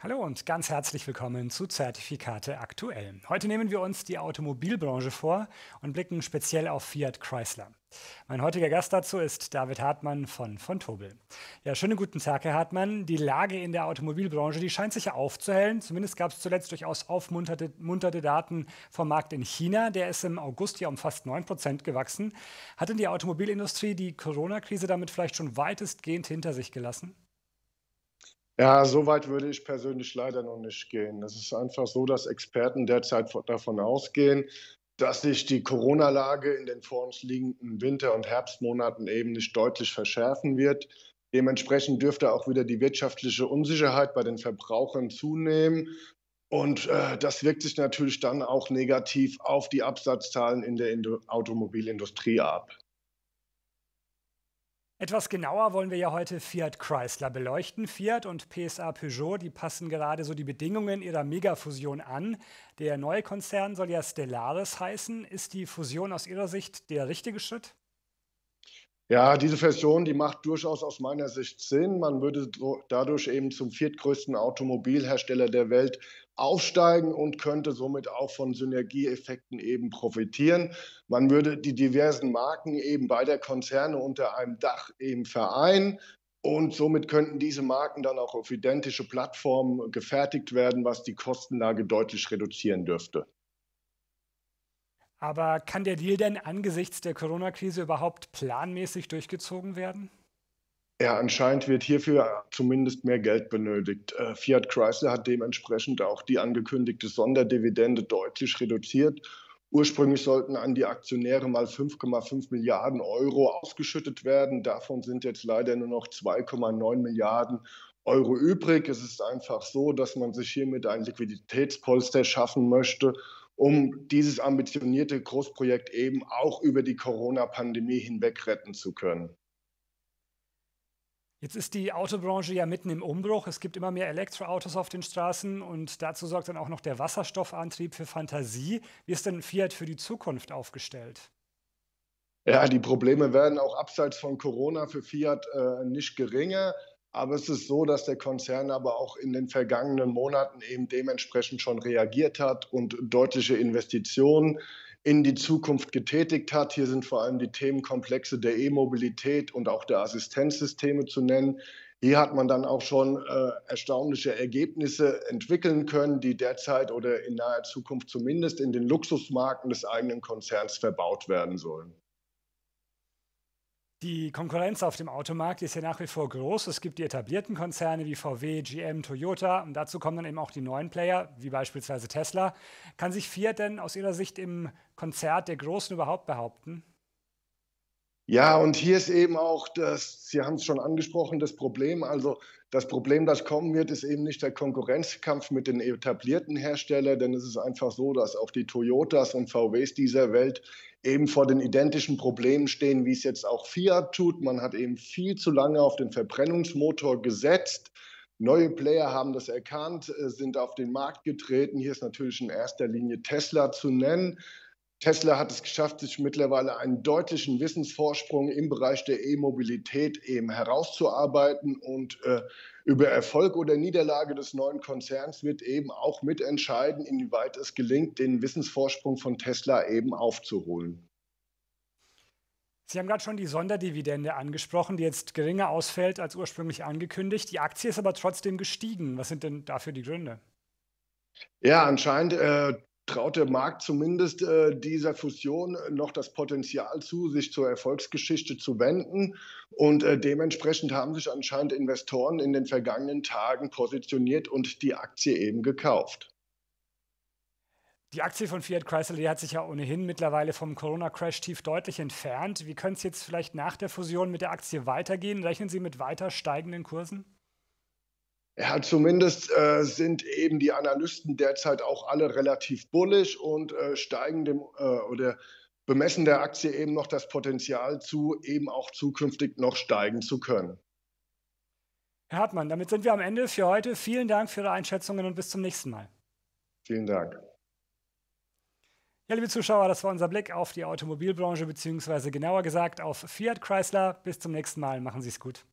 Hallo und ganz herzlich willkommen zu Zertifikate aktuell. Heute nehmen wir uns die Automobilbranche vor und blicken speziell auf Fiat Chrysler. Mein heutiger Gast dazu ist David Hartmann von von Tobel. Ja, schönen guten Tag, Herr Hartmann. Die Lage in der Automobilbranche, die scheint sich ja aufzuhellen. Zumindest gab es zuletzt durchaus aufmunterte Daten vom Markt in China. Der ist im August ja um fast 9 Prozent gewachsen. Hat denn die Automobilindustrie die Corona-Krise damit vielleicht schon weitestgehend hinter sich gelassen? Ja, so weit würde ich persönlich leider noch nicht gehen. Es ist einfach so, dass Experten derzeit davon ausgehen, dass sich die Corona-Lage in den vor uns liegenden Winter- und Herbstmonaten eben nicht deutlich verschärfen wird. Dementsprechend dürfte auch wieder die wirtschaftliche Unsicherheit bei den Verbrauchern zunehmen. Und äh, das wirkt sich natürlich dann auch negativ auf die Absatzzahlen in der Automobilindustrie ab. Etwas genauer wollen wir ja heute Fiat Chrysler beleuchten. Fiat und PSA Peugeot, die passen gerade so die Bedingungen ihrer Megafusion an. Der neue Konzern soll ja Stellaris heißen. Ist die Fusion aus Ihrer Sicht der richtige Schritt? Ja, diese Fusion, die macht durchaus aus meiner Sicht Sinn. Man würde dadurch eben zum viertgrößten Automobilhersteller der Welt aufsteigen und könnte somit auch von Synergieeffekten eben profitieren. Man würde die diversen Marken eben beider Konzerne unter einem Dach eben vereinen. Und somit könnten diese Marken dann auch auf identische Plattformen gefertigt werden, was die Kostenlage deutlich reduzieren dürfte. Aber kann der Deal denn angesichts der Corona-Krise überhaupt planmäßig durchgezogen werden? Ja, anscheinend wird hierfür zumindest mehr Geld benötigt. Äh, Fiat Chrysler hat dementsprechend auch die angekündigte Sonderdividende deutlich reduziert. Ursprünglich sollten an die Aktionäre mal 5,5 Milliarden Euro ausgeschüttet werden. Davon sind jetzt leider nur noch 2,9 Milliarden Euro übrig. Es ist einfach so, dass man sich hiermit ein Liquiditätspolster schaffen möchte, um dieses ambitionierte Großprojekt eben auch über die Corona-Pandemie hinweg retten zu können. Jetzt ist die Autobranche ja mitten im Umbruch. Es gibt immer mehr Elektroautos auf den Straßen und dazu sorgt dann auch noch der Wasserstoffantrieb für Fantasie. Wie ist denn Fiat für die Zukunft aufgestellt? Ja, die Probleme werden auch abseits von Corona für Fiat äh, nicht geringer. Aber es ist so, dass der Konzern aber auch in den vergangenen Monaten eben dementsprechend schon reagiert hat und deutliche Investitionen in die Zukunft getätigt hat. Hier sind vor allem die Themenkomplexe der E-Mobilität und auch der Assistenzsysteme zu nennen. Hier hat man dann auch schon äh, erstaunliche Ergebnisse entwickeln können, die derzeit oder in naher Zukunft zumindest in den Luxusmarken des eigenen Konzerns verbaut werden sollen. Die Konkurrenz auf dem Automarkt ist ja nach wie vor groß. Es gibt die etablierten Konzerne wie VW, GM, Toyota und dazu kommen dann eben auch die neuen Player, wie beispielsweise Tesla. Kann sich Fiat denn aus Ihrer Sicht im Konzert der Großen überhaupt behaupten? Ja, und hier ist eben auch das, Sie haben es schon angesprochen, das Problem. Also das Problem, das kommen wird, ist eben nicht der Konkurrenzkampf mit den etablierten Herstellern, denn es ist einfach so, dass auch die Toyotas und VWs dieser Welt eben vor den identischen Problemen stehen, wie es jetzt auch Fiat tut. Man hat eben viel zu lange auf den Verbrennungsmotor gesetzt. Neue Player haben das erkannt, äh, sind auf den Markt getreten. Hier ist natürlich in erster Linie Tesla zu nennen. Tesla hat es geschafft, sich mittlerweile einen deutlichen Wissensvorsprung im Bereich der E-Mobilität eben herauszuarbeiten und äh, über Erfolg oder Niederlage des neuen Konzerns wird eben auch mitentscheiden, inwieweit es gelingt, den Wissensvorsprung von Tesla eben aufzuholen. Sie haben gerade schon die Sonderdividende angesprochen, die jetzt geringer ausfällt als ursprünglich angekündigt. Die Aktie ist aber trotzdem gestiegen. Was sind denn dafür die Gründe? Ja, anscheinend äh, traut der Markt zumindest äh, dieser Fusion noch das Potenzial zu, sich zur Erfolgsgeschichte zu wenden. Und äh, dementsprechend haben sich anscheinend Investoren in den vergangenen Tagen positioniert und die Aktie eben gekauft. Die Aktie von Fiat Chrysler, die hat sich ja ohnehin mittlerweile vom Corona-Crash tief deutlich entfernt. Wie könnte es jetzt vielleicht nach der Fusion mit der Aktie weitergehen? Rechnen Sie mit weiter steigenden Kursen? Ja, zumindest äh, sind eben die Analysten derzeit auch alle relativ bullisch und äh, steigen dem äh, oder bemessen der Aktie eben noch das Potenzial zu, eben auch zukünftig noch steigen zu können. Herr Hartmann, damit sind wir am Ende für heute. Vielen Dank für Ihre Einschätzungen und bis zum nächsten Mal. Vielen Dank. Ja, liebe Zuschauer, das war unser Blick auf die Automobilbranche, beziehungsweise genauer gesagt auf Fiat Chrysler. Bis zum nächsten Mal. Machen Sie es gut.